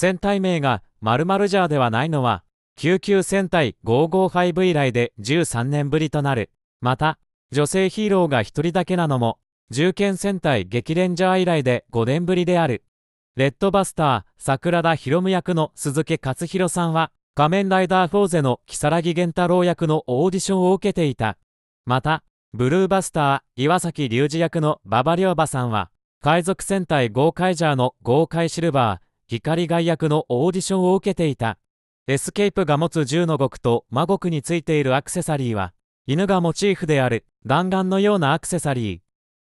戦隊名が〇〇ジャーではないのは、救急戦隊555以来で13年ぶりとなる。また、女性ヒーローが1人だけなのも、銃剣戦隊激レンジャー以来で5年ぶりである。レッドバスター、桜田博夢役の鈴木勝弘さんは、仮面ライダーフォーゼの如月源太郎役のオーディションを受けていた。また、ブルーバスター、岩崎隆二役の馬場龍馬さんは、海賊戦隊ゴーカイジャーのゴーカイシルバー、光害役のオーディションを受けていた。エスケープが持つ銃の極と魔極についているアクセサリーは、犬がモチーフである弾丸のようなアクセサリー、